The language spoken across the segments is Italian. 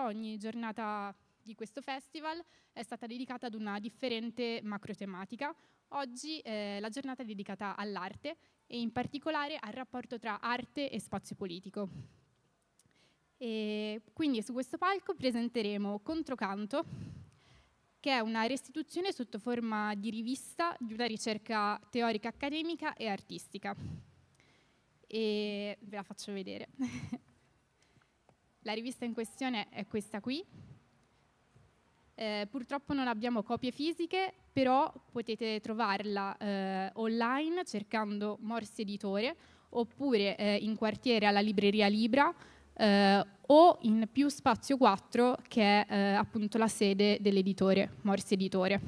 perciò ogni giornata di questo festival è stata dedicata ad una differente macro tematica. Oggi eh, la giornata è dedicata all'arte e in particolare al rapporto tra arte e spazio politico. E quindi su questo palco presenteremo Controcanto, che è una restituzione sotto forma di rivista di una ricerca teorica accademica e artistica. E ve la faccio vedere. La rivista in questione è questa qui. Eh, purtroppo non abbiamo copie fisiche, però potete trovarla eh, online cercando Morsi Editore oppure eh, in quartiere alla libreria Libra eh, o in più spazio 4 che è eh, appunto la sede dell'editore, Morsi Editore.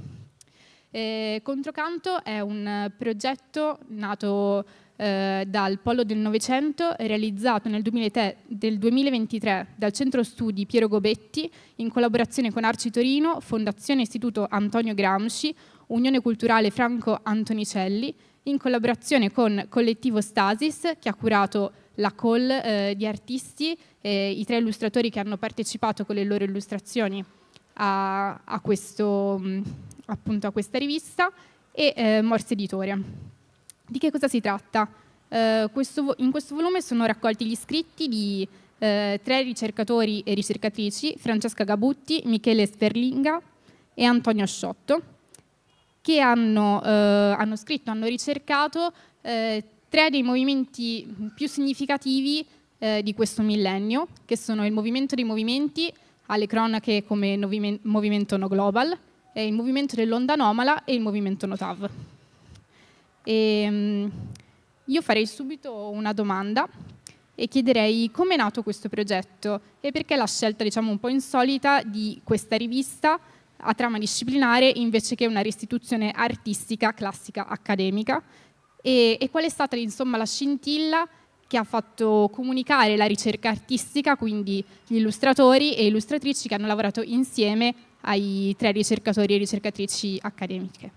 Eh, Controcanto è un progetto nato eh, dal Polo del Novecento, realizzato nel 2023 dal Centro Studi Piero Gobetti in collaborazione con Arci Torino, Fondazione Istituto Antonio Gramsci, Unione Culturale Franco Antonicelli, in collaborazione con Collettivo Stasis, che ha curato la call eh, di artisti e i tre illustratori che hanno partecipato con le loro illustrazioni a, a, questo, mm, appunto, a questa rivista, e eh, Morse Editore. Di che cosa si tratta? Eh, questo, in questo volume sono raccolti gli scritti di eh, tre ricercatori e ricercatrici, Francesca Gabutti, Michele Sperlinga e Antonio Sciotto, che hanno, eh, hanno scritto, hanno ricercato eh, tre dei movimenti più significativi eh, di questo millennio, che sono il movimento dei movimenti, alle cronache come Movimento No Global, il movimento dell'onda anomala e il movimento Notav. E, ehm, io farei subito una domanda e chiederei come è nato questo progetto e perché la scelta diciamo, un po' insolita di questa rivista a trama disciplinare invece che una restituzione artistica classica accademica e, e qual è stata insomma, la scintilla che ha fatto comunicare la ricerca artistica, quindi gli illustratori e illustratrici che hanno lavorato insieme ai tre ricercatori e ricercatrici accademiche.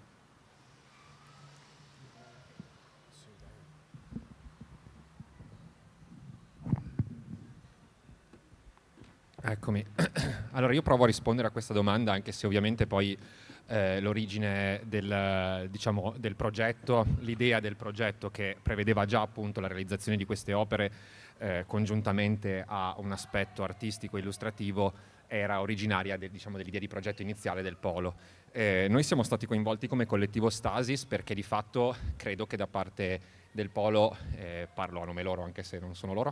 Eccomi. Allora io provo a rispondere a questa domanda, anche se ovviamente poi eh, l'origine del, diciamo, del, progetto, l'idea del progetto che prevedeva già appunto la realizzazione di queste opere eh, congiuntamente a un aspetto artistico e illustrativo era originaria de, diciamo, dell'idea di progetto iniziale del Polo. Eh, noi siamo stati coinvolti come collettivo Stasis perché di fatto credo che da parte del Polo, eh, parlo a nome loro anche se non sono loro,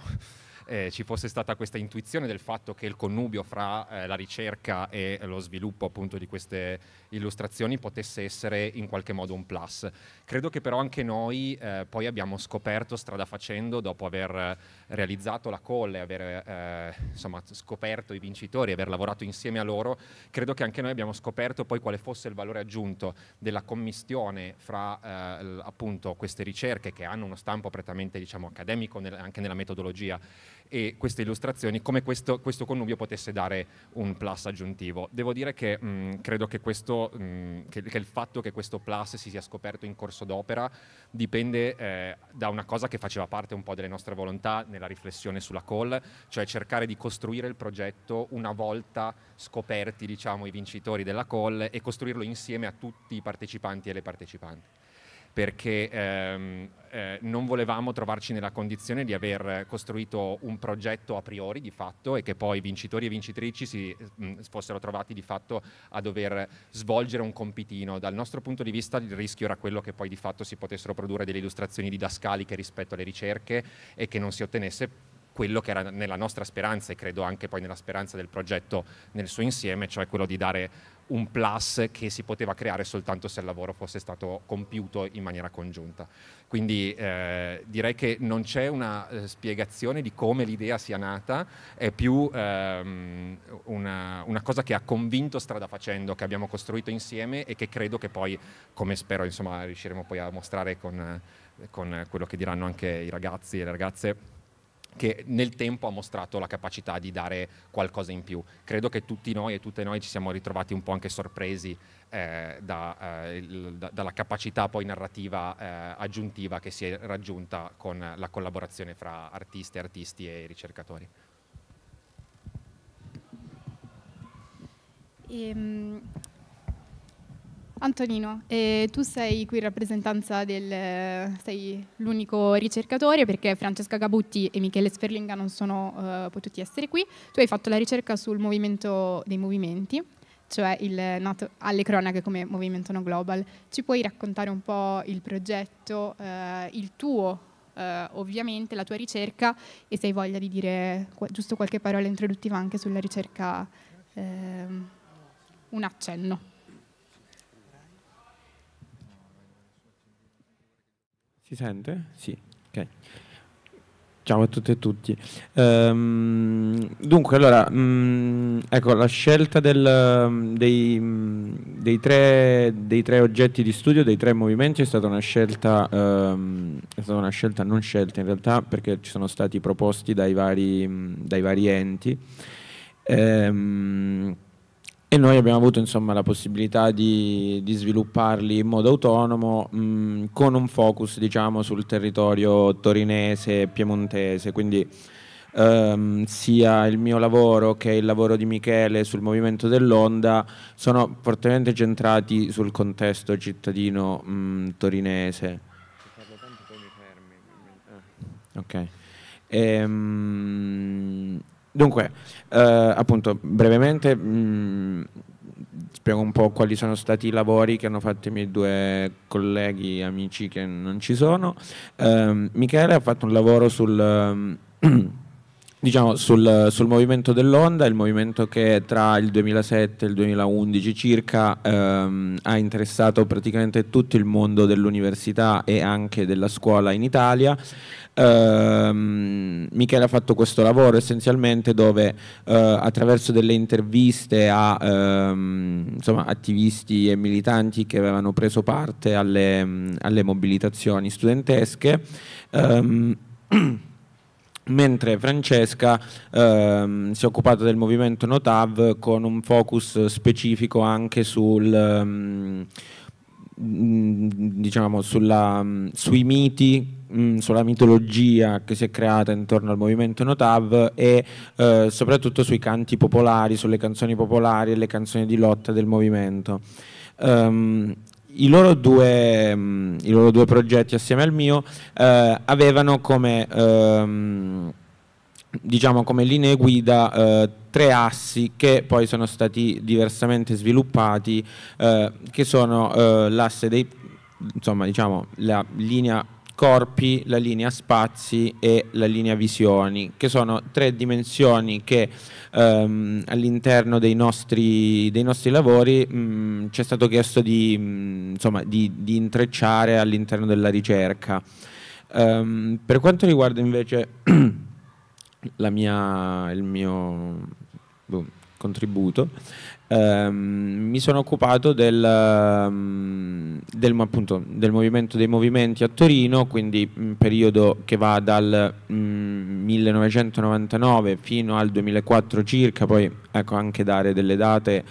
eh, ci fosse stata questa intuizione del fatto che il connubio fra eh, la ricerca e lo sviluppo appunto di queste illustrazioni potesse essere in qualche modo un plus. Credo che però anche noi eh, poi abbiamo scoperto strada facendo dopo aver realizzato la call e aver eh, insomma, scoperto i vincitori, aver lavorato insieme a loro, credo che anche noi abbiamo scoperto poi quale fosse il valore aggiunto della commistione fra eh, appunto queste ricerche che hanno uno stampo prettamente diciamo, accademico nel, anche nella metodologia e queste illustrazioni, come questo, questo connubio potesse dare un plus aggiuntivo. Devo dire che mh, mm, credo che, questo, mh, mm, che, che, il fatto che questo plus si sia scoperto in corso d'opera dipende eh, da una cosa che faceva parte un po' delle nostre volontà nella riflessione sulla call, cioè cercare di costruire il progetto una volta scoperti diciamo, i vincitori della call e costruirlo insieme a tutti i partecipanti e le partecipanti perché ehm, eh, non volevamo trovarci nella condizione di aver costruito un progetto a priori di fatto e che poi vincitori e vincitrici si mh, mm, fossero trovati di fatto a dover svolgere un compitino. Dal nostro punto di vista il rischio era quello che poi di fatto si potessero produrre delle illustrazioni didascaliche rispetto alle ricerche e che non si ottenesse quello che era nella nostra speranza e credo anche poi nella speranza del progetto nel suo insieme, cioè quello di dare un plus che si poteva creare soltanto se il lavoro fosse stato compiuto in maniera congiunta. Quindi eh, direi che non c'è una eh, spiegazione di come l'idea sia nata, è più ehm, una, una, cosa che ha convinto strada facendo, che abbiamo costruito insieme e che credo che poi, come spero, insomma, riusciremo poi a mostrare con, con quello che diranno anche i ragazzi e le ragazze che nel tempo ha mostrato la capacità di dare qualcosa in più. Credo che tutti noi e tutte noi ci siamo ritrovati un po' anche sorpresi eh, da, eh, il, da, dalla capacità poi narrativa eh, aggiuntiva che si è raggiunta con la collaborazione fra artiste, artisti e ricercatori. Ehm, Antonino, eh, tu sei qui in rappresentanza del... sei l'unico ricercatore perché Francesca Gabutti e Michele Sferlinga non sono eh, potuti essere qui. Tu hai fatto la ricerca sul movimento dei movimenti, cioè il nato alle cronache come Movimento No Global. Ci puoi raccontare un po' il progetto, eh, il tuo eh, ovviamente, la tua ricerca e se hai voglia di dire giusto qualche parola introduttiva anche sulla ricerca, ehm, un accenno. Si sente? Sì, ok. Ciao a tutte e tutti. Ehm, dunque, allora, mh, mm, ecco, la scelta del, mm, dei, mm, dei, tre, dei, tre, oggetti di studio, dei tre movimenti, è stata, una scelta, ehm, è stata una scelta, non scelta in realtà, perché ci sono stati proposti dai vari, dai vari enti. Ehm, e noi abbiamo avuto insomma, la possibilità di, di, svilupparli in modo autonomo mh, mm, con un focus diciamo, sul territorio torinese e piemontese, quindi ehm, sia il mio lavoro che il lavoro di Michele sul movimento dell'onda sono fortemente centrati sul contesto cittadino mh, mm, torinese. Eh. Ok. Ehm, Dunque, eh, appunto, brevemente mh, mm, spiego un po' quali sono stati i lavori che hanno fatto i miei due colleghi, amici che non ci sono. Eh, Michele ha fatto un lavoro sul... Ehm, diciamo, sul, sul, movimento dell'onda, il movimento che tra il 2007 e il 2011 circa ehm, ha interessato praticamente tutto il mondo dell'università e anche della scuola in Italia. Ehm, Michele ha fatto questo lavoro essenzialmente dove eh, attraverso delle interviste a ehm, insomma, attivisti e militanti che avevano preso parte alle, alle mobilitazioni studentesche ehm, mentre Francesca ehm, si è occupata del movimento Notav con un focus specifico anche sul, mh, ehm, mm, diciamo, sulla, mm, sui miti, mh, mm, sulla mitologia che si è creata intorno al movimento Notav e eh, soprattutto sui canti popolari, sulle canzoni popolari e le canzoni di lotta del movimento. Um, i loro, due, mm, i loro due, progetti assieme al mio eh, avevano come, ehm, diciamo come linee guida eh, tre assi che poi sono stati diversamente sviluppati eh, che sono eh, l'asse dei insomma diciamo la linea corpi, la linea spazi e la linea visioni, che sono tre dimensioni che ehm, all'interno dei nostri, dei nostri lavori mm, ci è stato chiesto di, mh, mm, insomma, di, di intrecciare all'interno della ricerca. Ehm, per quanto riguarda invece mia, il mio boh, contributo, ehm, mi sono occupato del, ehm, del, appunto, del, movimento dei movimenti a Torino, quindi un periodo che va dal mh, 1999 fino al 2004 circa, poi ecco anche dare delle date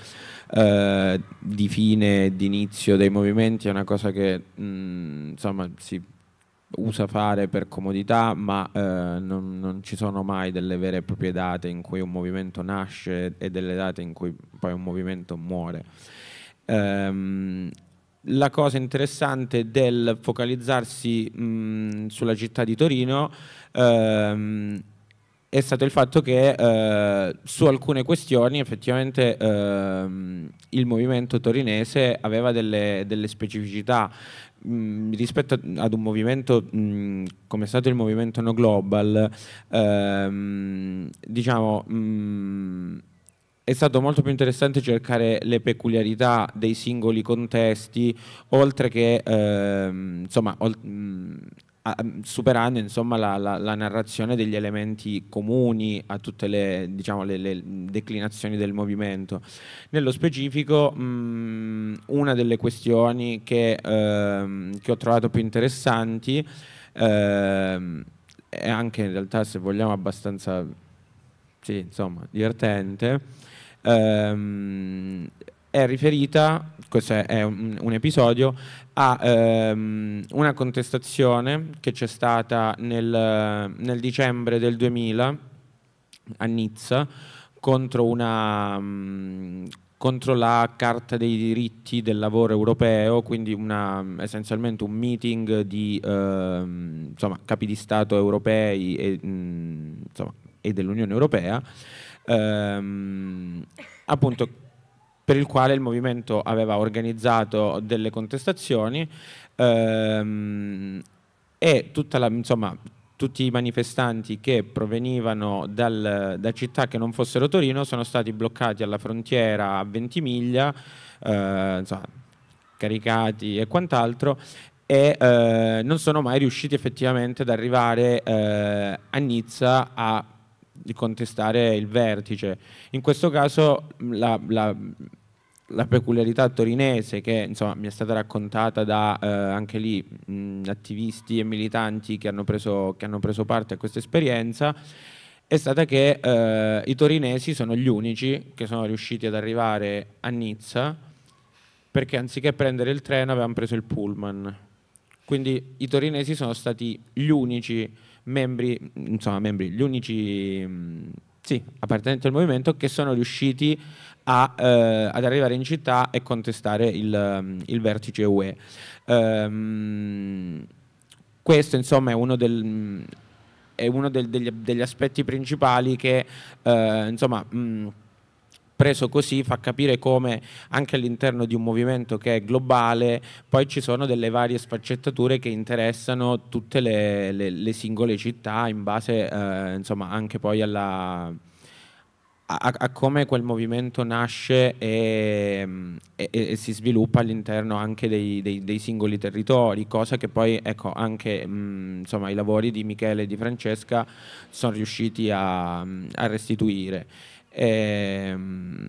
eh, di fine e di inizio dei movimenti è una cosa che mh, insomma si usa fare per comodità, ma eh, non, non, ci sono mai delle vere e proprie date in cui un movimento nasce e delle date in cui poi un movimento muore. Ehm, la cosa interessante del focalizzarsi mh, sulla città di Torino ehm, è stato il fatto che eh, su alcune questioni effettivamente ehm, il movimento torinese aveva delle, delle specificità mh, mm, rispetto ad un movimento mh, mm, come è stato il movimento No Global, ehm, diciamo... Mh, mm, è stato molto più interessante cercare le peculiarità dei singoli contesti, oltre che ehm, insomma, ol mh, superando insomma, la, la, la, narrazione degli elementi comuni a tutte le, diciamo, le, le declinazioni del movimento. Nello specifico mh, mm, una delle questioni che, ehm, che, ho trovato più interessanti ehm, e anche in realtà se vogliamo abbastanza sì, insomma, divertente ehm, è riferita, questo è, un, un, episodio, a ehm, una contestazione che c'è stata nel, nel dicembre del 2000 a Nizza contro una, mh, contro la Carta dei diritti del lavoro europeo, quindi una, essenzialmente un meeting di eh, insomma, capi di Stato europei e, mh, insomma, e dell'Unione Europea, ehm, appunto per il quale il movimento aveva organizzato delle contestazioni ehm, e la, insomma, tutti i manifestanti che provenivano dal, da città che non fossero Torino sono stati bloccati alla frontiera a Ventimiglia, eh, insomma, caricati e quant'altro e eh, non sono mai riusciti effettivamente ad arrivare eh, a Nizza a di contestare il vertice. In questo caso la, la, la peculiarità torinese che insomma, mi è stata raccontata da eh, anche lì mh, attivisti e militanti che hanno, preso, che hanno preso parte a questa esperienza è stata che eh, i torinesi sono gli unici che sono riusciti ad arrivare a Nizza perché anziché prendere il treno avevano preso il pullman. Quindi i torinesi sono stati gli unici membri, insomma, membri gli unici mm, sì, appartenenti al movimento che sono riusciti a, eh, ad arrivare in città e contestare il, mm, il vertice UE. Um, questo insomma è uno, del, mm, è uno del, degli, degli, aspetti principali che eh, insomma... Mh, preso così fa capire come anche all'interno di un movimento che è globale poi ci sono delle varie sfaccettature che interessano tutte le, le, le singole città in base eh, insomma anche poi alla, a, a, come quel movimento nasce e, e, e si sviluppa all'interno anche dei, dei, dei, singoli territori, cosa che poi ecco, anche mh, mm, insomma, i lavori di Michele e di Francesca sono riusciti a, a restituire. E, ehm,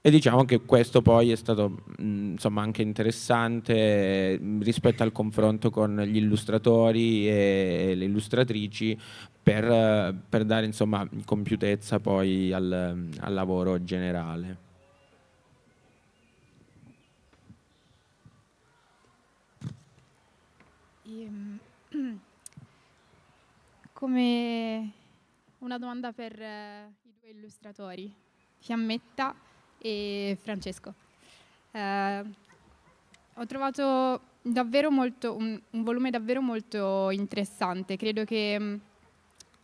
e diciamo che questo poi è stato insomma, anche interessante rispetto al confronto con gli illustratori e le illustratrici per, per dare insomma, compiutezza poi al, al lavoro generale. Ehm, come una domanda per... Eh, illustratori, Fiammetta e Francesco. Eh, ho trovato davvero molto, un, un, volume davvero molto interessante, credo che mm,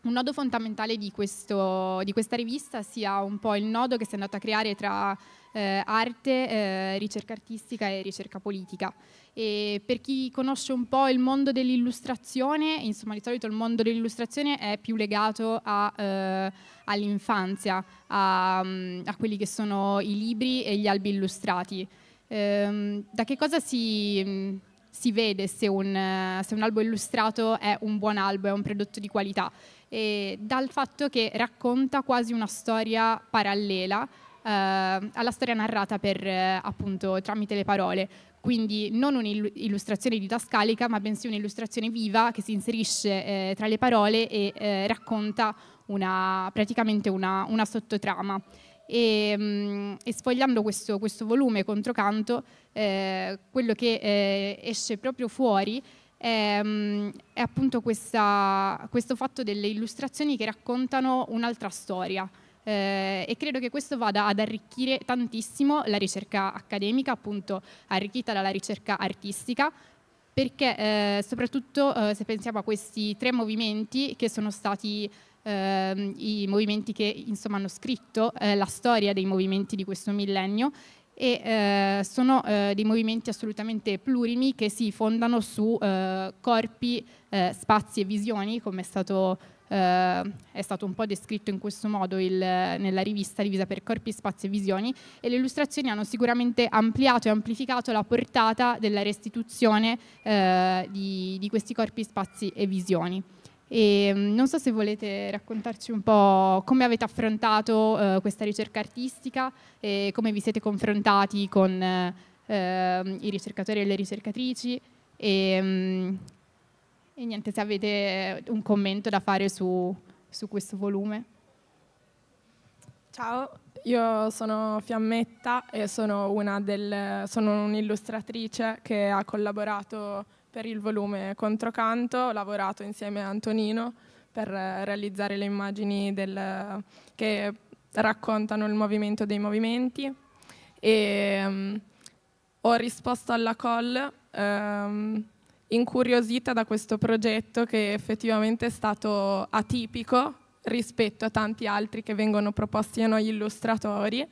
un nodo fondamentale di, questo, di questa rivista sia un po' il nodo che si è andato a creare tra eh, arte, eh, ricerca artistica e ricerca politica. E per chi conosce un po' il mondo dell'illustrazione, insomma di solito il mondo dell'illustrazione è più legato eh, all'infanzia, a, mm, a, quelli che sono i libri e gli albi illustrati. Ehm, da che cosa si, mm, si vede se un, se un, albo illustrato è un buon albo, è un prodotto di qualità? E dal fatto che racconta quasi una storia parallela eh, alla storia narrata per, eh, appunto, tramite le parole. Quindi non un'illustrazione didascalica, ma bensì un'illustrazione viva che si inserisce eh, tra le parole e racconta una, praticamente una, una sottotrama. E, mm, e, sfogliando questo, questo volume controcanto, eh, quello che eh, esce proprio fuori è, mm, è appunto questa, questo fatto delle illustrazioni che raccontano un'altra storia eh, e credo che questo vada ad arricchire tantissimo la ricerca accademica, appunto arricchita dalla ricerca artistica, perché eh, soprattutto eh, se pensiamo a questi tre movimenti che sono stati ehm, i movimenti che insomma, hanno scritto eh, la storia dei movimenti di questo millennio e eh, sono eh, dei movimenti assolutamente plurimi che si fondano su corpi, spazi e visioni, come è stato eh, è stato un po' descritto in questo modo il, nella rivista divisa per corpi, spazi e visioni e le illustrazioni hanno sicuramente ampliato e amplificato la portata della restituzione eh, di, di questi corpi, spazi e visioni. E mm, non so se volete raccontarci un po' come avete affrontato eh, questa ricerca artistica e come vi siete confrontati con eh, ehm, i ricercatori e le ricercatrici e mh, mm, e niente, se avete eh, un commento da fare su, su questo volume. Ciao, io sono Fiammetta e sono, sono un'illustratrice che ha collaborato per il volume Controcanto, ho lavorato insieme a Antonino per eh, realizzare le immagini del, che raccontano il movimento dei movimenti e um, ho risposto alla call um, incuriosita da questo progetto che effettivamente è stato atipico rispetto a tanti altri che vengono proposti a noi illustratori,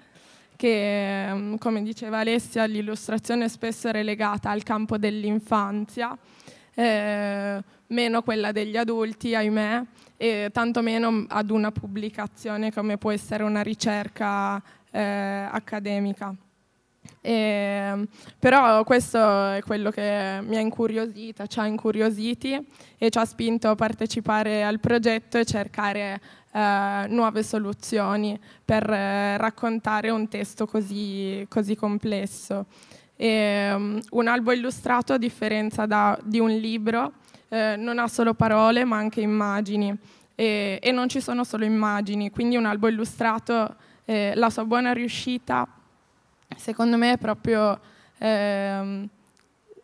che mm, come diceva Alessia l'illustrazione spesso è legata al campo dell'infanzia, eh, meno quella degli adulti, ahimè, e tantomeno mm, ad una pubblicazione come può essere una ricerca eh, accademica. E, ehm, però questo è quello che mi ha incuriosita, ci ha incuriositi e ci ha spinto a partecipare al progetto e cercare eh, nuove soluzioni per eh, raccontare un testo così, così complesso. E, ehm, un albo illustrato, a differenza da, di un libro, eh, non ha solo parole ma anche immagini e, e, non ci sono solo immagini, quindi un albo illustrato, eh, la sua buona riuscita secondo me è proprio ehm,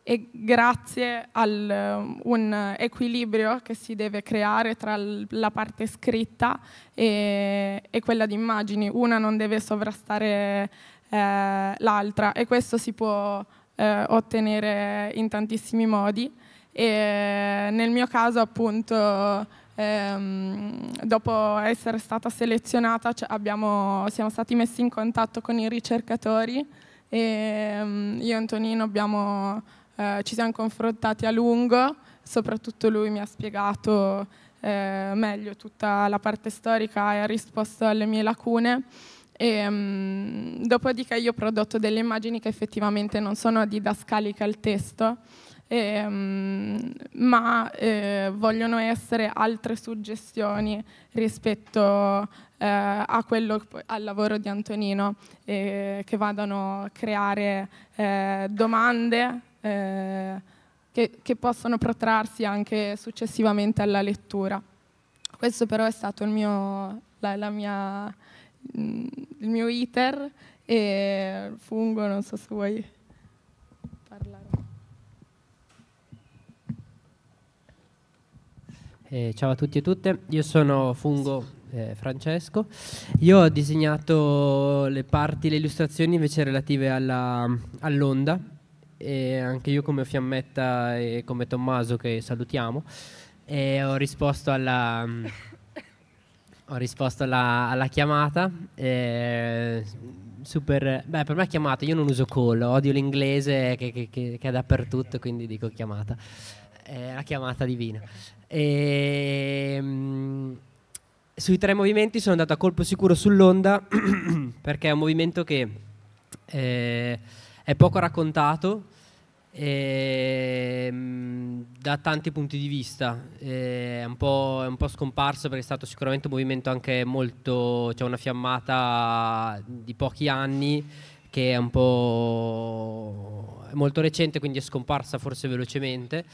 è grazie a um, un equilibrio che si deve creare tra la parte scritta e, e quella di immagini. Una non deve sovrastare eh, l'altra e questo si può eh, ottenere in tantissimi modi. E nel mio caso appunto ehm, dopo essere stata selezionata cioè abbiamo, siamo stati messi in contatto con i ricercatori e ehm, io e Antonino abbiamo, eh, ci siamo confrontati a lungo, soprattutto lui mi ha spiegato eh, meglio tutta la parte storica e ha risposto alle mie lacune. E, um, dopodiché io ho prodotto delle immagini che effettivamente non sono didascaliche al testo, ehm, ma eh, vogliono essere altre suggestioni rispetto eh, quello, al lavoro di Antonino, eh, che vadano a creare eh, domande eh, che, che possono protrarsi anche successivamente alla lettura. Questo però è stato il mio, la, la mia, mm, il mio iter e fungo, non so se vuoi Eh, ciao a tutti e tutte, io sono Fungo eh, Francesco. Io ho disegnato le parti, le illustrazioni invece relative alla, all'onda e anche io come Fiammetta e come Tommaso che salutiamo e ho risposto alla, ho risposto alla, alla chiamata. Eh, super, beh, per me è chiamata, io non uso call, odio l'inglese che, che, che, che è dappertutto, quindi dico chiamata è eh, la chiamata divina. E, ehm, mh, sui tre movimenti sono andato a colpo sicuro sull'onda perché è un movimento che eh, è poco raccontato eh, da tanti punti di vista, eh, è, un è, un po', scomparso perché è stato sicuramente un movimento anche molto, c'è cioè una fiammata di pochi anni che è un po' è molto recente, quindi è scomparsa forse velocemente.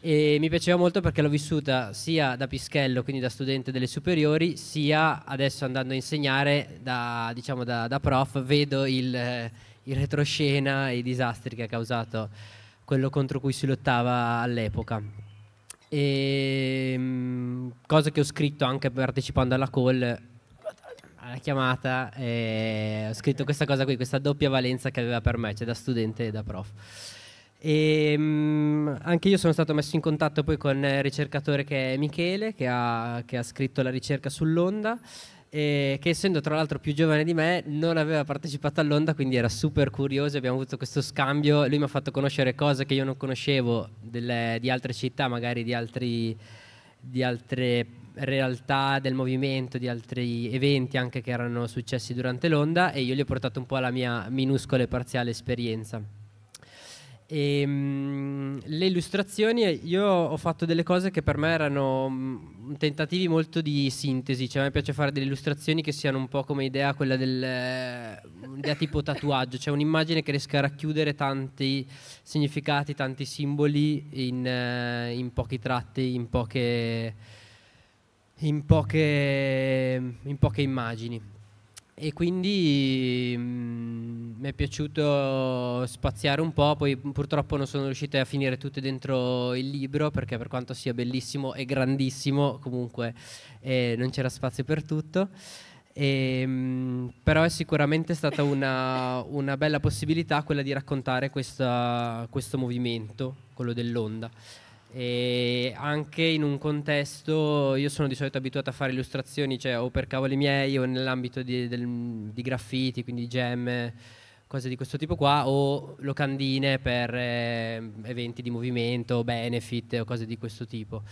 E mi piaceva molto perché l'ho vissuta sia da Pischello, quindi da studente delle superiori, sia adesso andando a insegnare da, diciamo, da, da prof, vedo il, il retroscena e i disastri che ha causato quello contro cui si lottava all'epoca. E, ehm, cosa che ho scritto anche partecipando alla call alla chiamata e eh, ho scritto questa cosa qui, questa doppia valenza che aveva per me, cioè da studente e da prof. E, ehm, mh, anche io sono stato messo in contatto poi con il ricercatore che è Michele, che ha, che ha scritto la ricerca sull'onda, eh, che essendo tra l'altro più giovane di me non aveva partecipato all'onda, quindi era super curioso, abbiamo avuto questo scambio, lui mi ha fatto conoscere cose che io non conoscevo delle, di altre città, magari di altri di altre realtà del movimento, di altri eventi anche che erano successi durante l'onda e io li ho portati un po' alla mia minuscola e parziale esperienza. E, ehm, mh, le illustrazioni, io ho fatto delle cose che per me erano mh, mm, tentativi molto di sintesi, cioè a me piace fare delle illustrazioni che siano un po' come idea quella del, mm, idea tipo tatuaggio, cioè un'immagine che riesca a racchiudere tanti significati, tanti simboli in, eh, in pochi tratti, in poche in poche, in poche immagini. E quindi mm, mi è piaciuto spaziare un po', poi purtroppo non sono riuscite a finire tutte dentro il libro perché per quanto sia bellissimo e grandissimo comunque eh, non c'era spazio per tutto. E, ehm, però è sicuramente stata una, una, bella possibilità quella di raccontare questa, questo movimento, quello dell'onda e anche in un contesto io sono di solito abituato a fare illustrazioni cioè o per cavoli miei o nell'ambito di, del, di graffiti quindi gemme cose di questo tipo qua o locandine per eh, eventi di movimento benefit o cose di questo tipo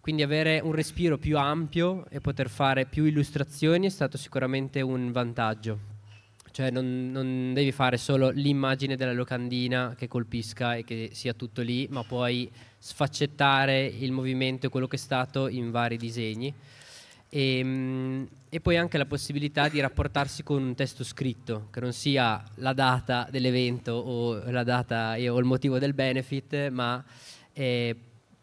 quindi avere un respiro più ampio e poter fare più illustrazioni è stato sicuramente un vantaggio cioè non, non, devi fare solo l'immagine della locandina che colpisca e che sia tutto lì, ma poi sfaccettare il movimento e quello che è stato in vari disegni. E, ehm, e, poi anche la possibilità di rapportarsi con un testo scritto che non sia la data dell'evento o, la data, o il motivo del benefit, ma eh,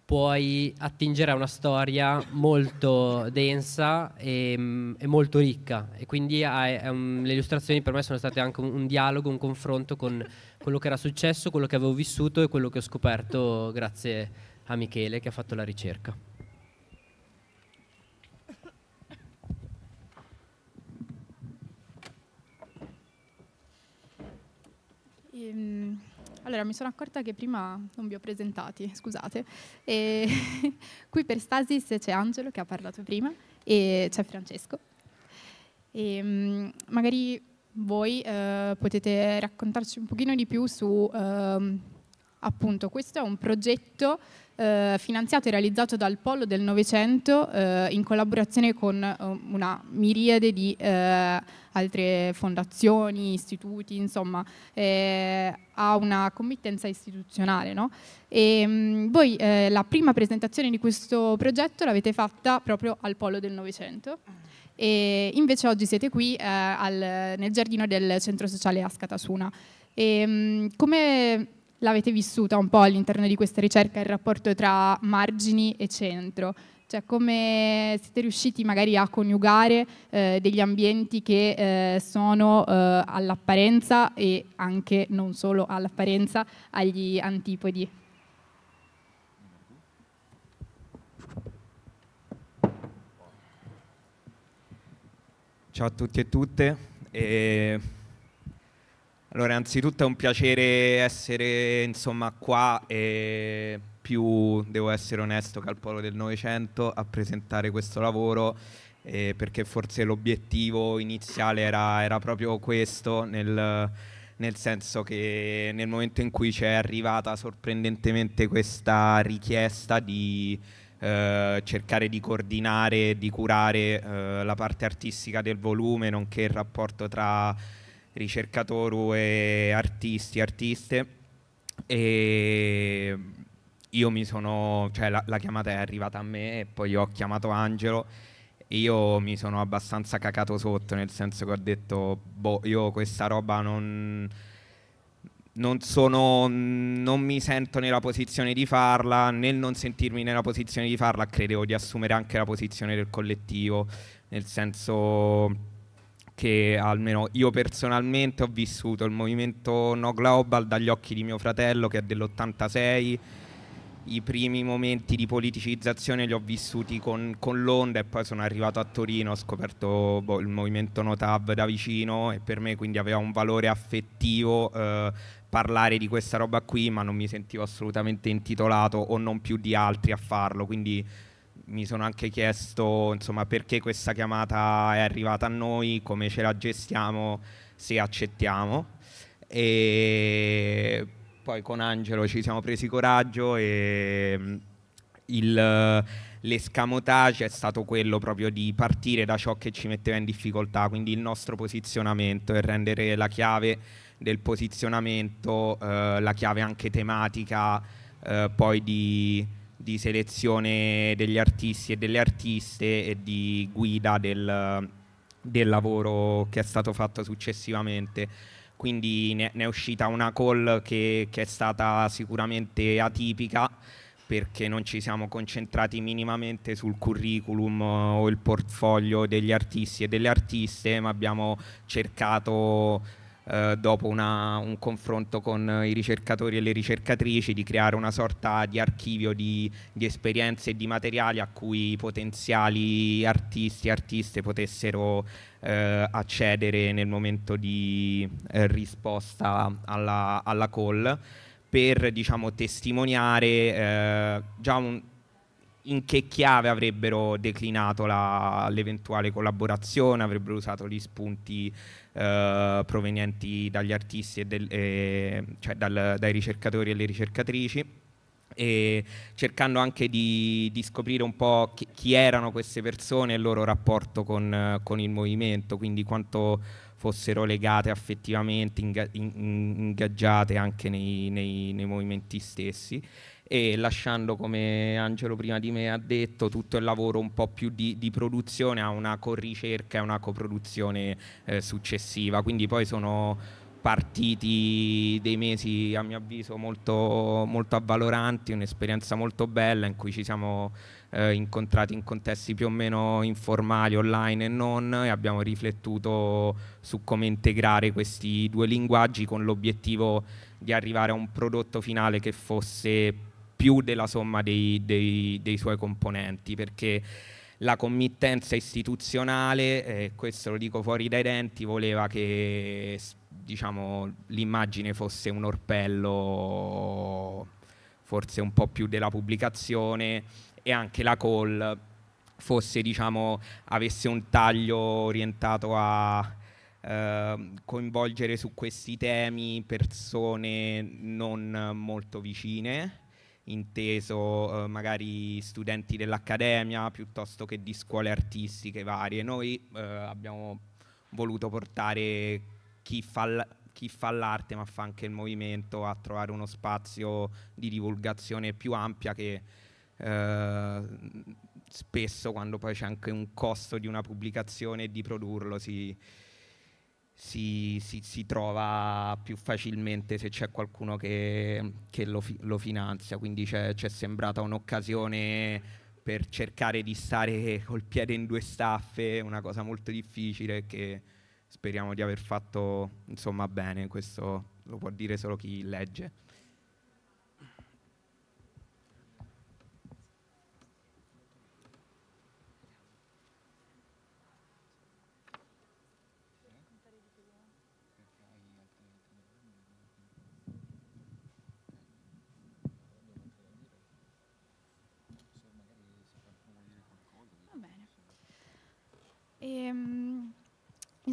puoi attingere a una storia molto densa e, mm, e molto ricca e quindi hai, è le illustrazioni per me sono state anche un, un, dialogo, un confronto con quello che era successo, quello che avevo vissuto e quello che ho scoperto grazie a Michele che ha fatto la ricerca. Um. Allora, mi sono accorta che prima non vi ho presentati, scusate. E qui per Stasis c'è Angelo che ha parlato prima e c'è Francesco. E, ehm, magari voi eh, potete raccontarci un pochino di più su, eh, appunto, questo è un progetto eh, finanziato e realizzato dal Polo del Novecento eh, in collaborazione con eh, una miriade di eh, altre fondazioni, istituti, insomma, eh, ha una committenza istituzionale. No? E, ehm, mh, voi eh, la prima presentazione di questo progetto l'avete fatta proprio al Polo del Novecento. E invece oggi siete qui eh, al, nel giardino del centro sociale Ascatasuna. E, ehm, mh, come l'avete vissuta un po' all'interno di questa ricerca il rapporto tra margini e centro? Cioè come siete riusciti magari a coniugare eh, degli ambienti che eh, sono eh, all'apparenza e anche non solo all'apparenza agli antipodi? Ciao a tutti e tutte. E... Allora, innanzitutto è un piacere essere insomma, qua e più, devo essere onesto, che al polo del Novecento a presentare questo lavoro eh, perché forse l'obiettivo iniziale era, era proprio questo nel, nel, senso che nel momento in cui c'è arrivata sorprendentemente questa richiesta di eh, cercare di coordinare, e di curare eh, la parte artistica del volume, nonché il rapporto tra ricercatori e artisti, artiste. E io mi sono, cioè la, la, chiamata è arrivata a me e poi ho chiamato Angelo e io mi sono abbastanza cacato sotto, nel senso che ho detto, boh, io questa roba non, non sono, non mi sento nella posizione di farla, nel non sentirmi nella posizione di farla credevo di assumere anche la posizione del collettivo, nel senso che almeno io personalmente ho vissuto il movimento no global dagli occhi di mio fratello che è dell'86 i primi momenti di politicizzazione li ho vissuti con, con Londra e poi sono arrivato a Torino, ho scoperto boh, il movimento Notav da vicino e per me quindi aveva un valore affettivo eh, parlare di questa roba qui, ma non mi sentivo assolutamente intitolato o non più di altri a farlo, quindi mi sono anche chiesto insomma, perché questa chiamata è arrivata a noi, come ce la gestiamo, se accettiamo. E poi con Angelo ci siamo presi coraggio e mm, il, eh, l'escamotage è stato quello proprio di partire da ciò che ci metteva in difficoltà, quindi il nostro posizionamento e rendere la chiave del posizionamento, eh, la chiave anche tematica eh, poi di, di, selezione degli artisti e delle artiste e di guida del, del lavoro che è stato fatto successivamente quindi ne, ne, è uscita una call che, che è stata sicuramente atipica perché non ci siamo concentrati minimamente sul curriculum eh, o il portfolio degli artisti e delle artiste, ma abbiamo cercato eh, dopo una, un confronto con i ricercatori e le ricercatrici, di creare una sorta di archivio di, di esperienze e di materiali a cui i potenziali artisti e artiste potessero eh, accedere nel momento di eh, risposta alla, alla, call per diciamo, testimoniare eh, già un, in che chiave avrebbero declinato la, l'eventuale collaborazione, avrebbero usato gli spunti eh, provenienti dagli artisti e, del, e cioè dal, dai ricercatori e le ricercatrici e cercando anche di, di scoprire un po' chi, chi, erano queste persone e il loro rapporto con, con il movimento, quindi quanto fossero legate affettivamente, inga- in, ingaggiate anche nei, nei, nei movimenti stessi e lasciando, come Angelo prima di me ha detto, tutto il lavoro un po' più di, di produzione a una corricerca e una coproduzione eh, successiva. Quindi poi sono partiti dei mesi a mio avviso molto, molto avvaloranti, un'esperienza molto bella in cui ci siamo eh, incontrati in contesti più o meno informali, online e non, e abbiamo riflettuto su come integrare questi due linguaggi con l'obiettivo di arrivare a un prodotto finale che fosse più della somma dei, dei, dei suoi componenti, perché la committenza istituzionale, eh, questo lo dico fuori dai denti, voleva che diciamo, l'immagine fosse un orpello forse un po' più della pubblicazione e anche la call fosse, diciamo, avesse un taglio orientato a eh, coinvolgere su questi temi persone non molto vicine inteso eh, magari studenti dell'accademia piuttosto che di scuole artistiche varie. Noi eh, abbiamo voluto portare chi fa, l- chi fa l'arte ma fa anche il movimento a trovare uno spazio di divulgazione più ampia che eh, spesso quando poi c'è anche un costo di una pubblicazione e di produrlo si, si, si, si, trova più facilmente se c'è qualcuno che, che lo, fi, lo, finanzia, quindi ci è sembrata un'occasione per cercare di stare col piede in due staffe, una cosa molto difficile che speriamo di aver fatto insomma bene, questo lo può dire solo chi legge.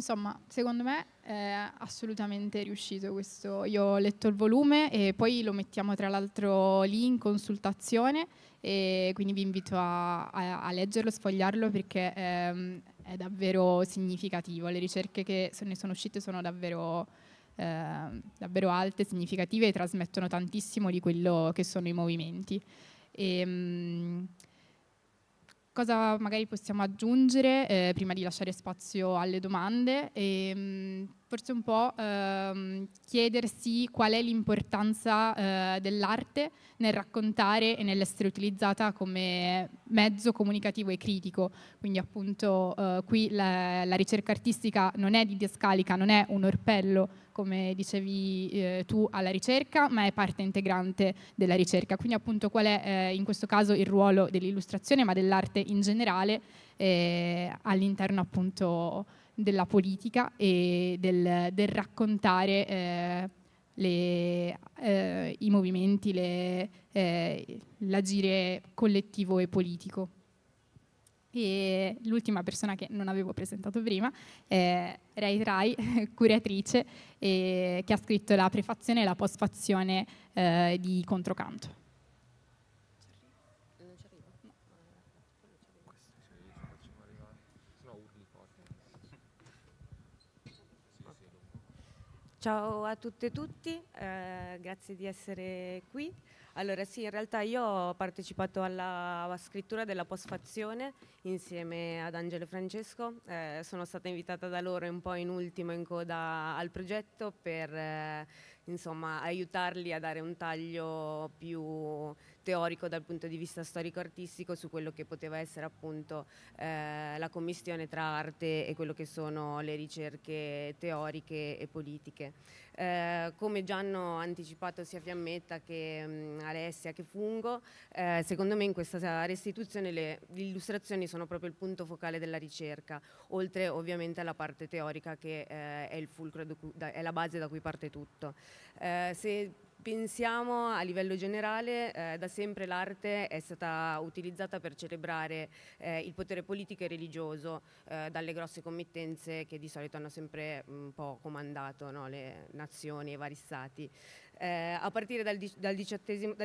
Insomma, secondo me eh, è assolutamente riuscito questo. Io ho letto il volume e poi lo mettiamo tra l'altro lì in consultazione e quindi vi invito a, a, a leggerlo, sfogliarlo perché ehm, è davvero significativo. Le ricerche che se ne sono uscite sono davvero, ehm, davvero alte, significative e trasmettono tantissimo di quello che sono i movimenti. E, ehm, mh, Cosa magari possiamo aggiungere eh, prima di lasciare spazio alle domande? E, ehm, mh, forse un po' ehm, chiedersi qual è l'importanza eh, dell'arte nel raccontare e nell'essere utilizzata come mezzo comunicativo e critico. Quindi appunto eh, qui la, la, ricerca artistica non è di didascalica, non è un orpello, come dicevi eh, tu, alla ricerca, ma è parte integrante della ricerca. Quindi appunto qual è eh, in questo caso il ruolo dell'illustrazione, ma dell'arte in generale, eh, all'interno appunto della politica e del, del raccontare eh, le, eh, i movimenti, le, eh, l'agire collettivo e politico. E l'ultima persona che non avevo presentato prima è Ray Rai, curatrice, eh, che ha scritto la prefazione e la postfazione eh, di Controcanto. Ciao a tutte e tutti, eh, grazie di essere qui. Allora sì, in realtà io ho partecipato alla scrittura della postfazione insieme ad Angelo e Francesco, eh, sono stata invitata da loro un po' in ultimo in coda al progetto per eh, insomma, aiutarli a dare un taglio più teorico dal punto di vista storico-artistico su quello che poteva essere appunto eh, la commistione tra arte e quello che sono le ricerche teoriche e politiche. Eh, come già hanno anticipato sia Fiammetta che mh, mm, Alessia che Fungo, eh, secondo me in questa restituzione le, illustrazioni sono proprio il punto focale della ricerca, oltre ovviamente alla parte teorica che eh, è il fulcro, è la base da cui parte tutto. Eh, se Pensiamo a livello generale, eh, da sempre l'arte è stata utilizzata per celebrare eh, il potere politico e religioso eh, dalle grosse committenze che di solito hanno sempre un po' comandato no? le nazioni e i vari stati. Eh, a partire dal, dal, dal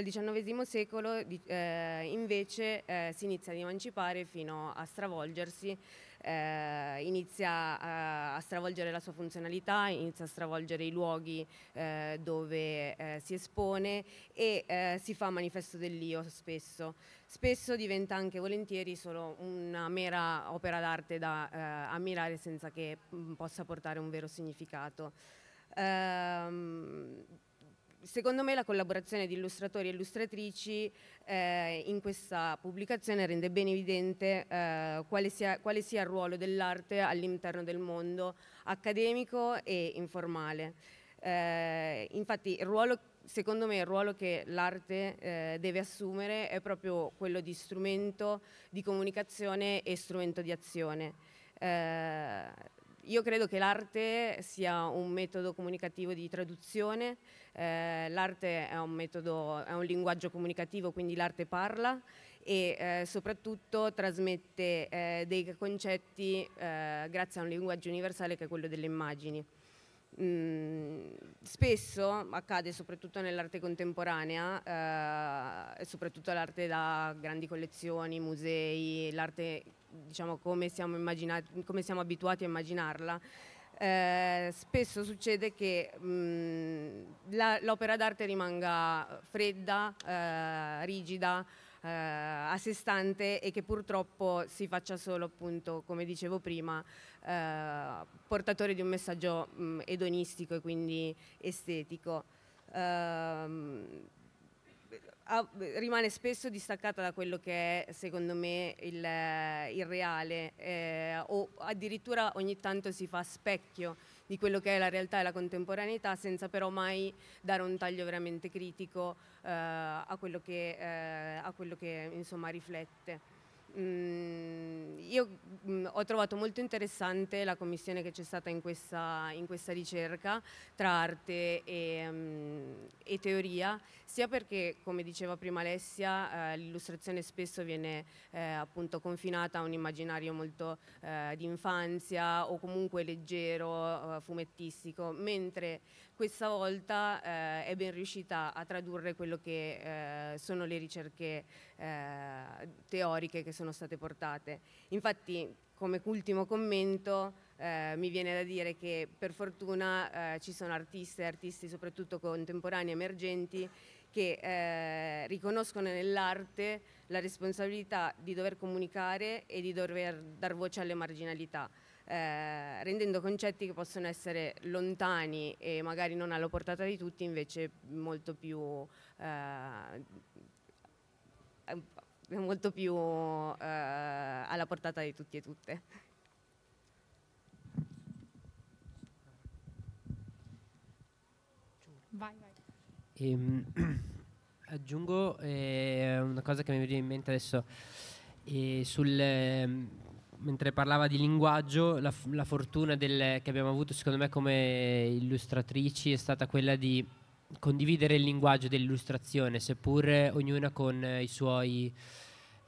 XIX secolo di, eh, invece eh, si inizia ad emancipare fino a stravolgersi eh, inizia a, eh, a stravolgere la sua funzionalità, inizia a stravolgere i luoghi eh, dove eh, si espone e eh, si fa manifesto dell'io spesso. Spesso diventa anche volentieri solo una mera opera d'arte da eh, ammirare senza che mm, possa portare un vero significato. Ehm, Secondo me la collaborazione di illustratori e illustratrici eh, in questa pubblicazione rende ben evidente eh, quale, sia, quale, sia, il ruolo dell'arte all'interno del mondo accademico e informale. Eh, infatti ruolo, secondo me il ruolo che l'arte eh, deve assumere è proprio quello di strumento di comunicazione e strumento di azione eh, io credo che l'arte sia un metodo comunicativo di traduzione, eh, l'arte è un metodo, è un linguaggio comunicativo, quindi l'arte parla e eh, soprattutto trasmette eh, dei concetti eh, grazie a un linguaggio universale che è quello delle immagini. Mm, spesso accade soprattutto nell'arte contemporanea, eh, soprattutto l'arte da grandi collezioni, musei, l'arte diciamo, come, siamo come siamo abituati a immaginarla, eh, spesso succede che mm, l'opera d'arte rimanga fredda, eh, rigida, eh, a sé stante e che purtroppo si faccia solo, appunto, come dicevo prima, eh, portatore di un messaggio mh, mm, edonistico e quindi estetico. Ehm, rimane spesso distaccata da quello che è secondo me il, eh, il reale eh, o addirittura ogni tanto si fa specchio di quello che è la realtà e la contemporaneità senza però mai dare un taglio veramente critico eh, a quello che, eh, a quello che insomma, riflette. Mm, io mm, ho trovato molto interessante la commissione che c'è stata in questa, in questa ricerca tra arte e, mm, e, teoria, sia perché, come diceva prima Alessia, eh, l'illustrazione spesso viene eh, appunto confinata a un immaginario molto eh, di infanzia o comunque leggero, eh, fumettistico, mentre questa volta eh, è ben riuscita a tradurre quello che eh, sono le ricerche eh, teoriche che sono state portate. Infatti, come ultimo commento, eh, mi viene da dire che per fortuna eh, ci sono artiste, artisti soprattutto contemporanei emergenti, che eh, riconoscono nell'arte la responsabilità di dover comunicare e di dover dar voce alle marginalità. Eh, rendendo concetti che possono essere lontani e magari non alla portata di tutti, invece molto più, eh, molto più eh, alla portata di tutti e tutte. Vai, vai. Ehm, aggiungo eh, una cosa che mi viene in mente adesso eh, sul ehm, mentre parlava di linguaggio, la, la fortuna del, che abbiamo avuto secondo me come illustratrici è stata quella di condividere il linguaggio dell'illustrazione, seppur ognuna con i suoi,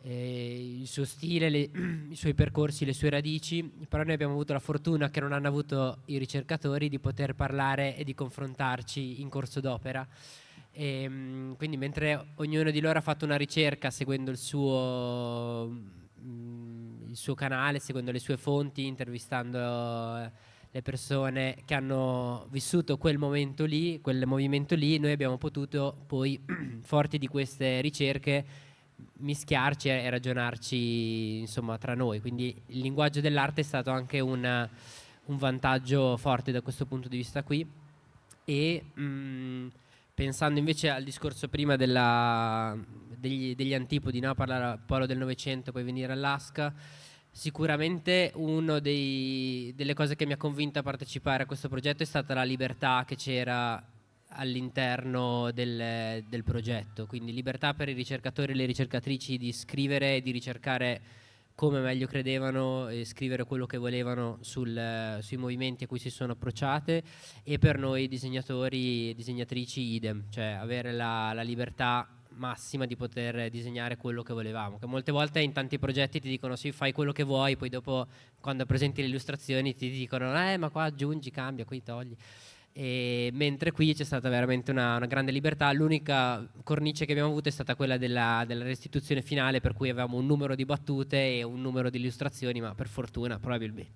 eh, il suo stile, le, i suoi percorsi, le sue radici, però noi abbiamo avuto la fortuna che non hanno avuto i ricercatori di poter parlare e di confrontarci in corso d'opera. E, ehm, quindi mentre ognuno di loro ha fatto una ricerca seguendo il suo... Mh, mm, il suo canale, secondo le sue fonti, intervistando eh, le persone che hanno vissuto quel momento lì, quel movimento lì, noi abbiamo potuto poi, forti di queste ricerche, mischiarci e ragionarci insomma, tra noi. Quindi il linguaggio dell'arte è stato anche una, un vantaggio forte da questo punto di vista qui. E, mh, mm, pensando invece al discorso prima della, degli, degli, antipodi, no? parlare polo del Novecento, poi venire all'Asca, sicuramente una delle cose che mi ha convinto a partecipare a questo progetto è stata la libertà che c'era all'interno del, del progetto, quindi libertà per i ricercatori e le ricercatrici di scrivere e di ricercare come meglio credevano e scrivere quello che volevano sul, sui movimenti a cui si sono approcciate e per noi disegnatori e disegnatrici idem, cioè avere la, la libertà massima di poter disegnare quello che volevamo. Che molte volte in tanti progetti ti dicono sì, fai quello che vuoi, poi dopo quando presenti le illustrazioni ti dicono eh, ma qua aggiungi, cambia, qui togli. E mentre qui c'è stata veramente una, una, grande libertà, l'unica cornice che abbiamo avuto è stata quella della, della, restituzione finale per cui avevamo un numero di battute e un numero di illustrazioni, ma per fortuna probabilmente,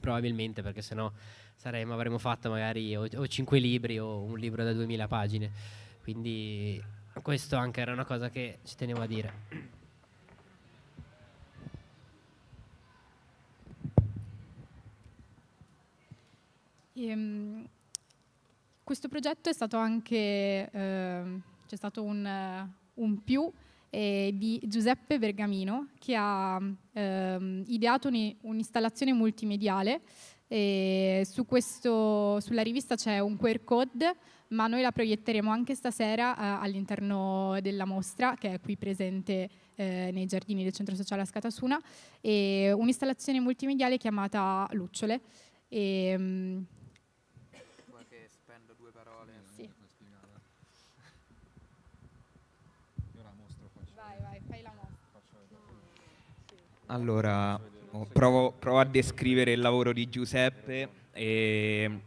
probabilmente perché sennò saremmo, avremmo fatto magari o, o 5 libri o un libro da 2000 pagine, quindi questo anche era una cosa che ci tenevo a dire. Ehm, questo progetto è stato anche, eh, c'è stato un, eh, un più eh, di Giuseppe Bergamino che ha ehm, ideato un'installazione multimediale e su questo, sulla rivista c'è un QR code, ma noi la proietteremo anche stasera eh, all'interno della mostra che è qui presente eh, nei giardini del centro sociale Ascatasuna, e un'installazione multimediale chiamata Lucciole. E, ehm, mh, Allora, oh, provo, provo a descrivere il lavoro di Giuseppe e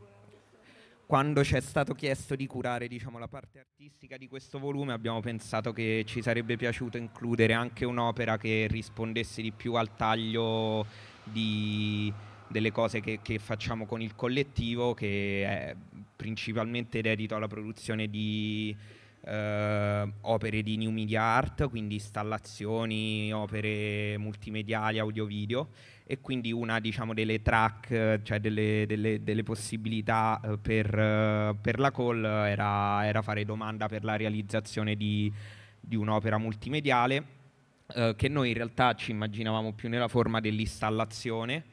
quando ci è stato chiesto di curare diciamo, la parte artistica di questo volume abbiamo pensato che ci sarebbe piaciuto includere anche un'opera che rispondesse di più al taglio di, delle cose che, che, facciamo con il collettivo che è principalmente dedito alla produzione di eh, opere di new media art, quindi installazioni, opere multimediali, audio-video e quindi una diciamo, delle track, cioè delle, delle, delle possibilità eh, per, eh, per, la call era, era, fare domanda per la realizzazione di, di un'opera multimediale eh, che noi in realtà ci immaginavamo più nella forma dell'installazione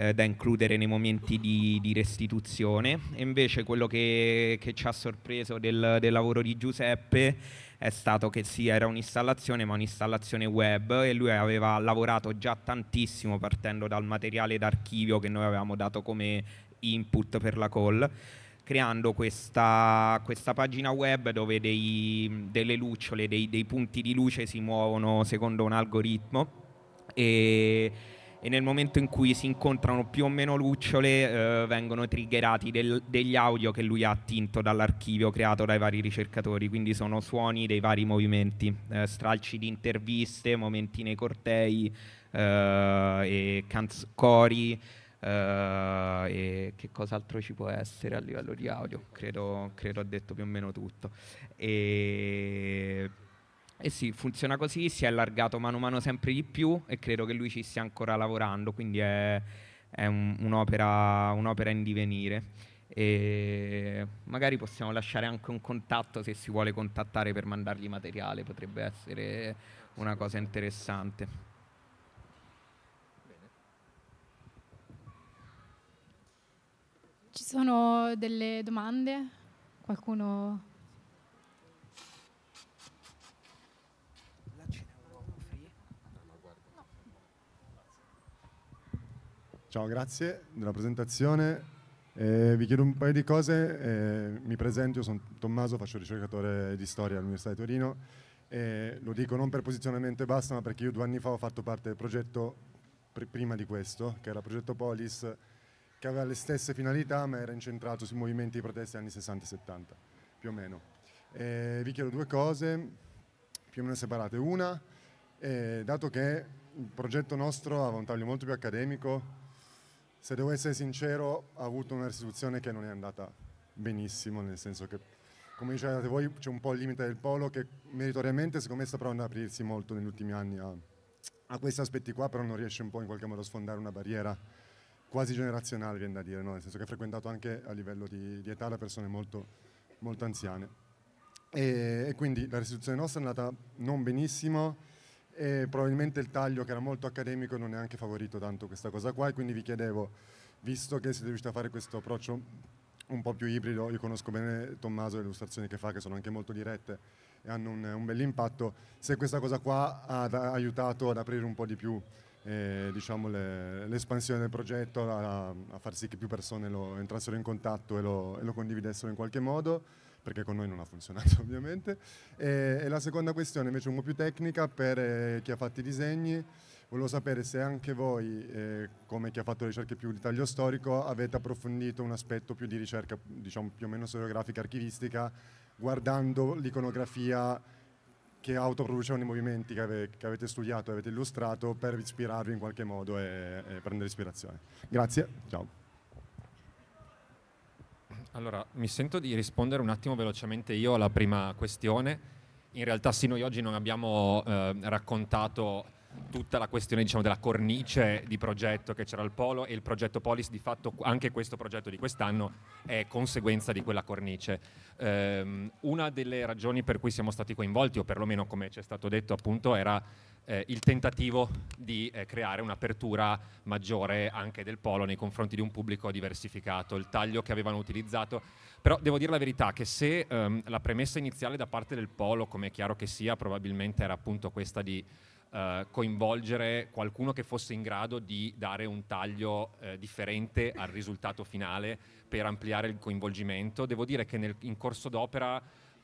eh, da includere nei momenti di, di, restituzione. E invece quello che, che ci ha sorpreso del, del lavoro di Giuseppe è stato che sì, era un'installazione, ma un'installazione web e lui aveva lavorato già tantissimo partendo dal materiale d'archivio che noi avevamo dato come input per la call creando questa, questa, pagina web dove dei, delle lucciole, dei, dei, punti di luce si muovono secondo un algoritmo e e nel momento in cui si incontrano più o meno lucciole eh, vengono triggerati del, degli audio che lui ha attinto dall'archivio creato dai vari ricercatori, quindi sono suoni dei vari movimenti, eh, stralci di interviste, momenti nei cortei, eh, canz- cori. Eh, e che cos'altro ci può essere a livello di audio? Credo, credo ha detto più o meno tutto. E e sì, funziona così, si è allargato mano a mano sempre di più e credo che lui ci stia ancora lavorando, quindi è, è un, un'opera, un'opera, in divenire. E magari possiamo lasciare anche un contatto se si vuole contattare per mandargli materiale, potrebbe essere una cosa interessante. Ci sono delle domande? Qualcuno Ciao, grazie della presentazione. Eh, vi chiedo un paio di cose, eh, mi presento, io sono Tommaso, faccio ricercatore di storia all'Università di Torino. Eh, lo dico non per posizionamento e basta, ma perché io due anni fa ho fatto parte del progetto pr prima di questo, che era il progetto Polis, che aveva le stesse finalità ma era incentrato sui movimenti di protesta anni 60 e 70, più o meno. Eh, vi chiedo due cose, più o meno separate. Una, eh, dato che il progetto nostro aveva un taglio molto più accademico, se devo essere sincero, ha avuto una restituzione che non è andata benissimo, nel senso che, come dicevate voi, c'è un po' il limite del polo che meritoriamente secondo me sta provando ad aprirsi molto negli ultimi anni a, a questi aspetti qua, però non riesce un po' in qualche modo a sfondare una barriera quasi generazionale, viene da dire, no? nel senso che ha frequentato anche a livello di, di età da persone molto, molto anziane. E, e, quindi la restituzione nostra è andata non benissimo, e probabilmente il taglio che era molto accademico non è anche favorito tanto questa cosa qua e quindi vi chiedevo, visto che siete riusciti a fare questo approccio un po' più ibrido, io conosco bene Tommaso e le illustrazioni che fa che sono anche molto dirette e hanno un, un bell'impatto, se questa cosa qua ha, ha aiutato ad aprire un po' di più eh, diciamo le, l'espansione del progetto, a, a, far sì che più persone lo entrassero in contatto e lo, e lo condividessero in qualche modo perché con noi non ha funzionato ovviamente. E, e la seconda questione invece un po' più tecnica per eh, chi ha fatto i disegni. Volevo sapere se anche voi, eh, come chi ha fatto ricerche più di taglio storico, avete approfondito un aspetto più di ricerca, diciamo più o meno storiografica, archivistica, guardando l'iconografia che autoproducevano i movimenti che, ave, che avete studiato e avete illustrato per ispirarvi in qualche modo e, e prendere ispirazione. Grazie, ciao. Allora, mi sento di rispondere un attimo velocemente io alla prima questione. In realtà sì, noi oggi non abbiamo eh, raccontato tutta la questione diciamo, della cornice di progetto che c'era al Polo e il progetto Polis di fatto anche questo progetto di quest'anno è conseguenza di quella cornice. Um, una delle ragioni per cui siamo stati coinvolti o perlomeno come ci è stato detto appunto era eh, il tentativo di eh, creare un'apertura maggiore anche del Polo nei confronti di un pubblico diversificato, il taglio che avevano utilizzato. Però devo dire la verità che se um, la premessa iniziale da parte del Polo, come è chiaro che sia, probabilmente era appunto questa di eh, coinvolgere qualcuno che fosse in grado di dare un taglio eh, differente al risultato finale per ampliare il coinvolgimento. Devo dire che nel, in corso d'opera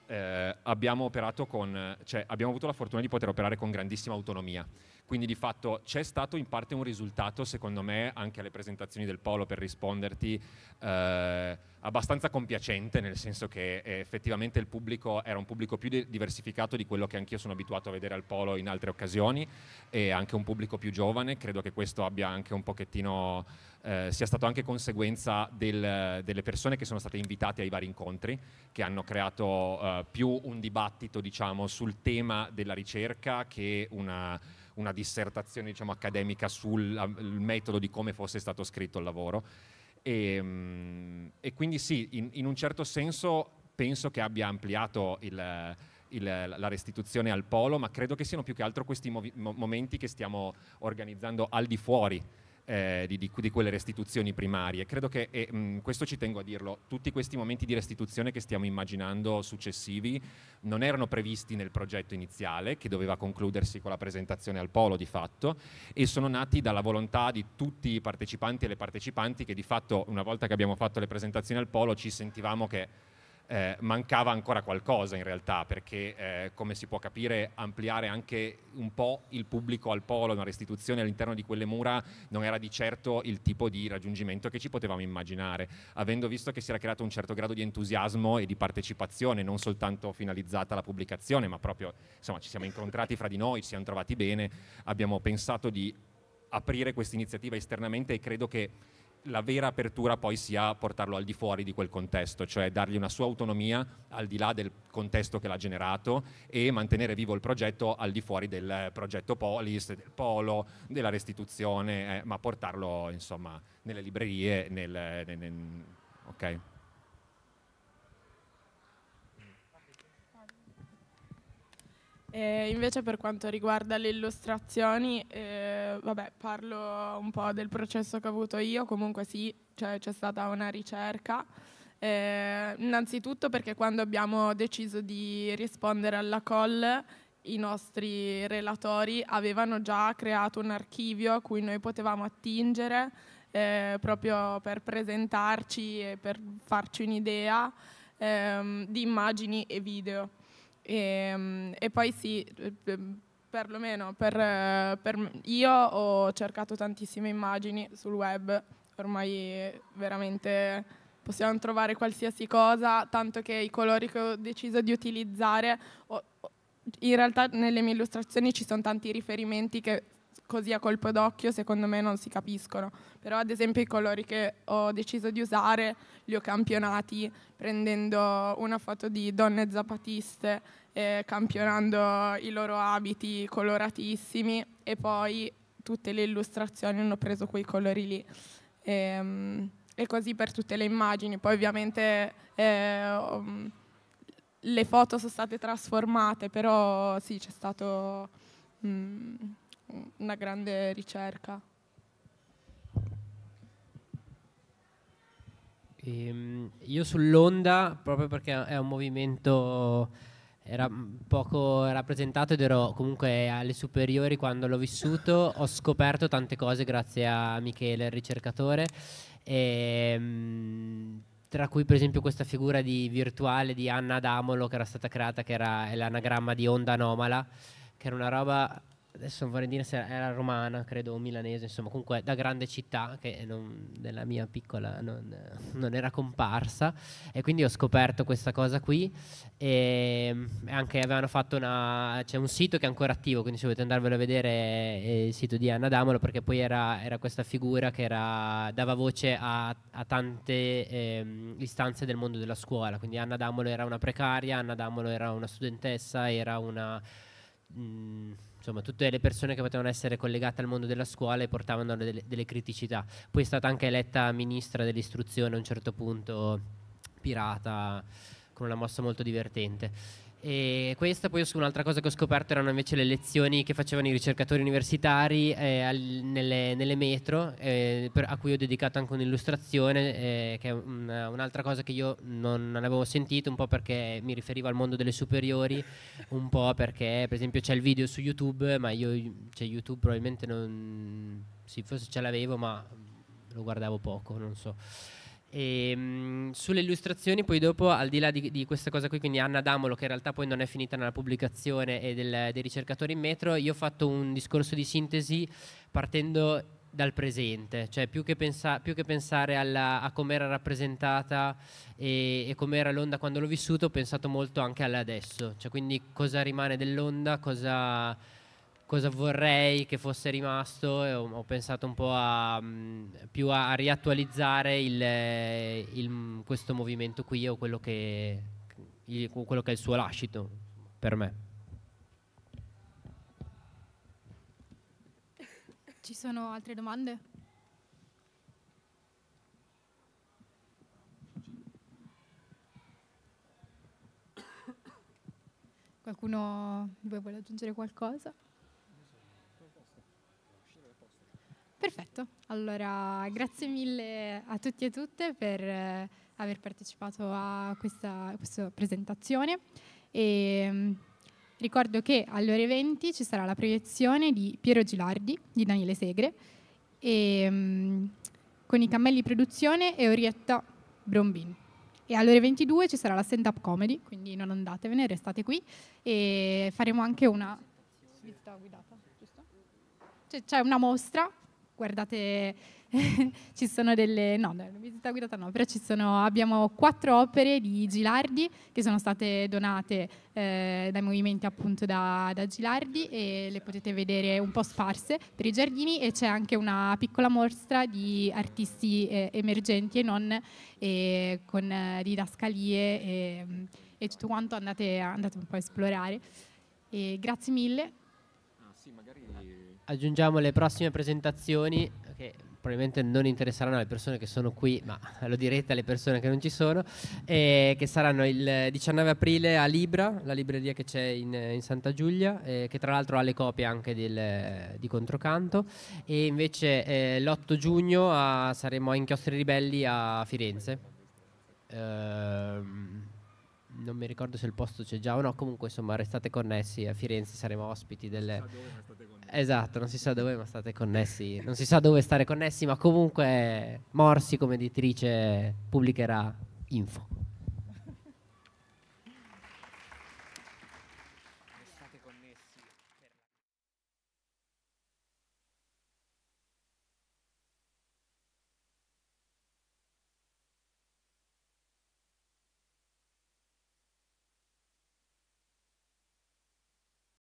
eh, abbiamo, con, cioè, abbiamo avuto la fortuna di poter operare con grandissima autonomia. Quindi di fatto c'è stato in parte un risultato, secondo me, anche alle presentazioni del Polo per risponderti, eh, abbastanza compiacente, nel senso che eh, effettivamente il pubblico era un pubblico più de- diversificato di quello che anch'io sono abituato a vedere al Polo in altre occasioni e anche un pubblico più giovane. Credo che questo abbia anche un pochettino, eh, sia stato anche conseguenza del, delle persone che sono state invitate ai vari incontri, che hanno creato eh, più un dibattito, diciamo, sul tema della ricerca che una una dissertazione diciamo, accademica sul a, ah, metodo di come fosse stato scritto il lavoro. E, ehm, e quindi sì, in, in, un certo senso penso che abbia ampliato il, il, la restituzione al polo, ma credo che siano più che altro questi movi- momenti che stiamo organizzando al di fuori eh, di, di, di, quelle restituzioni primarie. Credo che, e mh, mm, questo ci tengo a dirlo, tutti questi momenti di restituzione che stiamo immaginando successivi non erano previsti nel progetto iniziale, che doveva concludersi con la presentazione al Polo di fatto, e sono nati dalla volontà di tutti i partecipanti e le partecipanti che di fatto una volta che abbiamo fatto le presentazioni al Polo ci sentivamo che eh, mancava ancora qualcosa in realtà, perché eh, come si può capire ampliare anche un po' il pubblico al polo, una restituzione all'interno di quelle mura non era di certo il tipo di raggiungimento che ci potevamo immaginare, avendo visto che si era creato un certo grado di entusiasmo e di partecipazione, non soltanto finalizzata alla pubblicazione, ma proprio insomma ci siamo incontrati fra di noi, ci siamo trovati bene, abbiamo pensato di aprire questa iniziativa esternamente e credo che la vera apertura poi sia portarlo al di fuori di quel contesto, cioè dargli una sua autonomia al di là del contesto che l'ha generato e mantenere vivo il progetto al di fuori del progetto Polis, del polo, della restituzione, eh, ma portarlo insomma nelle librerie, nel, nel, nel okay. E invece per quanto riguarda le illustrazioni, eh, vabbè, parlo un po' del processo che ho avuto io, comunque sì, cioè, c'è stata una ricerca. Eh, innanzitutto perché quando abbiamo deciso di rispondere alla call i nostri relatori avevano già creato un archivio a cui noi potevamo attingere eh, proprio per presentarci e per farci un'idea ehm, di immagini e video. E, ehm, e poi sì, eh, ehm, perlomeno per, eh, per, io ho cercato tantissime immagini sul web, ormai veramente possiamo trovare qualsiasi cosa, tanto che i colori che ho deciso di utilizzare, in realtà nelle mie illustrazioni ci sono tanti riferimenti che così a colpo d'occhio secondo me non si capiscono, però ad esempio i colori che ho deciso di usare li ho campionati prendendo una foto di donne zapatiste, eh, campionando i loro abiti coloratissimi e poi tutte le illustrazioni hanno preso quei colori lì. E, ehm, e così per tutte le immagini, poi ovviamente... Eh, um, le foto sono state trasformate, però sì, c'è stato... Mh, mm, una grande ricerca. Ehm, io sull'onda, proprio perché è un movimento era poco rappresentato ed ero comunque alle superiori quando l'ho vissuto, ho scoperto tante cose grazie a Michele, il ricercatore, e, ehm, tra cui per esempio questa figura di virtuale di Anna Damolo che era stata creata, che era l'anagramma di onda anomala, che era una roba adesso vorrei dire se era romana, credo, o milanese, insomma, comunque da grande città che non, nella mia piccola non, non, era comparsa e quindi ho scoperto questa cosa qui e anche avevano fatto una, c'è un sito che è ancora attivo, quindi se volete andarvelo a vedere è il sito di Anna Damolo perché poi era, era questa figura che era, dava voce a, a tante eh, istanze del mondo della scuola, quindi Anna Damolo era una precaria, Anna Damolo era una studentessa, era una... Mh, mm, insomma, tutte le persone che potevano essere collegate al mondo della scuola e portavano delle, delle criticità. Poi è stata anche eletta ministra dell'istruzione a un certo punto, pirata, con una mossa molto divertente. E questa poi su un'altra cosa che ho scoperto erano invece le lezioni che facevano i ricercatori universitari eh, al, nelle, nelle, metro, eh, per, a cui ho dedicato anche un'illustrazione, eh, che è una, un'altra cosa che io non, non, avevo sentito, un po' perché mi riferivo al mondo delle superiori, un po' perché per esempio c'è il video su YouTube, ma io cioè YouTube probabilmente non... sì, forse ce l'avevo, ma lo guardavo poco, non so. E, ehm, mh, sulle illustrazioni, poi dopo, al di là di, di, questa cosa qui, quindi Anna Damolo, che in realtà poi non è finita nella pubblicazione e del, dei ricercatori in metro, io ho fatto un discorso di sintesi partendo dal presente, cioè più che, pensa, più che pensare alla, a era rappresentata e, e era l'onda quando l'ho vissuto, ho pensato molto anche all'adesso, cioè quindi cosa rimane dell'onda, cosa cosa vorrei che fosse rimasto e ho, ho pensato un po' a, mh, mm, più a, a riattualizzare il, eh, il, mm, questo movimento qui o quello che, il, quello che è il suo lascito per me. Ci sono altre domande? Qualcuno vuole aggiungere qualcosa? Perfetto, allora grazie mille a tutti e tutte per eh, aver partecipato a questa, questa presentazione e ehm, ricordo che alle ore 20 ci sarà la proiezione di Piero Gilardi, di Daniele Segre e, ehm, con i cammelli produzione e Orietta Brombin. E alle ore 22 ci sarà la stand-up comedy, quindi non andatevene, restate qui e faremo anche una visita guidata, giusto? Cioè, c'è una mostra guardate, ci sono delle, no, visita guidata no, però sono, abbiamo quattro opere di Gilardi che sono state donate eh, dai movimenti appunto da, da, Gilardi e le potete vedere un po' sparse per i giardini e c'è anche una piccola mostra di artisti eh, emergenti e non eh, con didascalie e, e, tutto quanto andate, andate un po' a esplorare. E grazie mille aggiungiamo le prossime presentazioni che probabilmente non interesseranno le persone che sono qui, ma lo direte alle persone che non ci sono, eh, che saranno il 19 aprile a Libra, la libreria che c'è in, in Santa Giulia, eh, che tra l'altro ha le copie anche del, di Controcanto, e invece eh, l'8 giugno a, saremo a Inchiostri Ribelli a Firenze. Ehm, non mi ricordo se il posto c'è già o no, comunque insomma restate connessi, a Firenze saremo ospiti delle... Esatto, non si sa dove, ma state connessi. Non si sa dove stare connessi, ma comunque Morsi come editrice pubblicherà info.